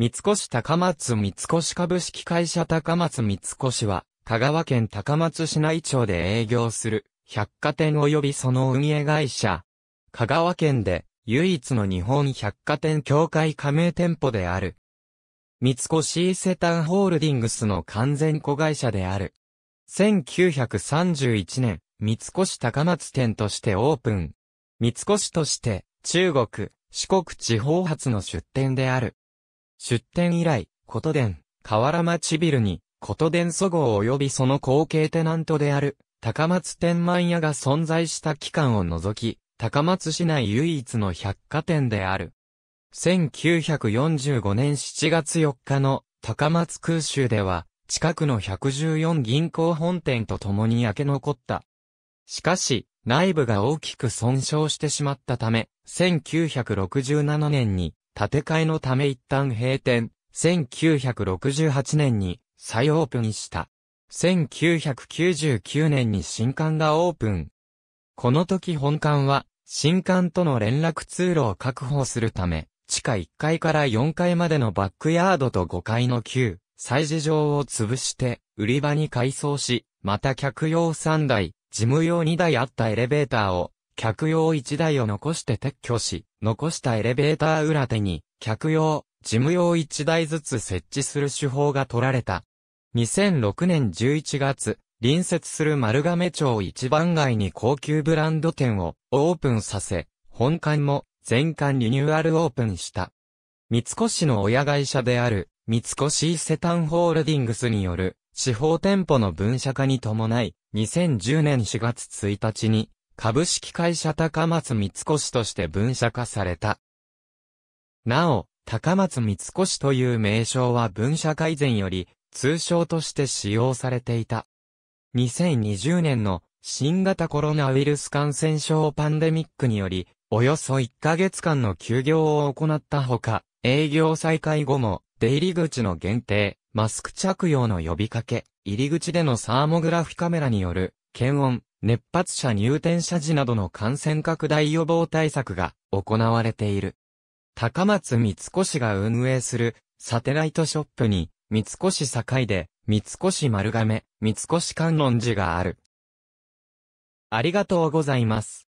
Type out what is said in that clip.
三越高松三越株式会社高松三越は、香川県高松市内町で営業する、百貨店及びその運営会社。香川県で、唯一の日本百貨店協会加盟店舗である。三越伊勢丹ホールディングスの完全子会社である。1931年、三越高松店としてオープン。三越として、中国、四国地方発の出店である。出店以来、琴殿、河原町ビルに、琴殿祖号及びその後継テナントである、高松天満屋が存在した期間を除き、高松市内唯一の百貨店である。1945年7月4日の高松空襲では、近くの114銀行本店と共に焼け残った。しかし、内部が大きく損傷してしまったため、1967年に建て替えのため一旦閉店、1968年に再オープンした。1999年に新館がオープン。この時本館は、新館との連絡通路を確保するため、地下1階から4階までのバックヤードと5階の旧、祭事場を潰して、売り場に改装し、また客用3台、事務用2台あったエレベーターを、客用1台を残して撤去し、残したエレベーター裏手に、客用、事務用1台ずつ設置する手法が取られた。2006年11月、隣接する丸亀町一番街に高級ブランド店をオープンさせ、本館も全館リニューアルオープンした。三越の親会社である三越伊勢丹ホールディングスによる地方店舗の分社化に伴い、2010年4月1日に株式会社高松三越として分社化された。なお、高松三越という名称は分社改善より、通称として使用されていた。2020年の新型コロナウイルス感染症パンデミックにより、およそ1ヶ月間の休業を行ったほか、営業再開後も、出入り口の限定、マスク着用の呼びかけ、入り口でのサーモグラフィカメラによる検温、熱発者入店者時などの感染拡大予防対策が行われている。高松三越が運営するサテライトショップに三越境で三越丸亀、三越観音寺がある。ありがとうございます。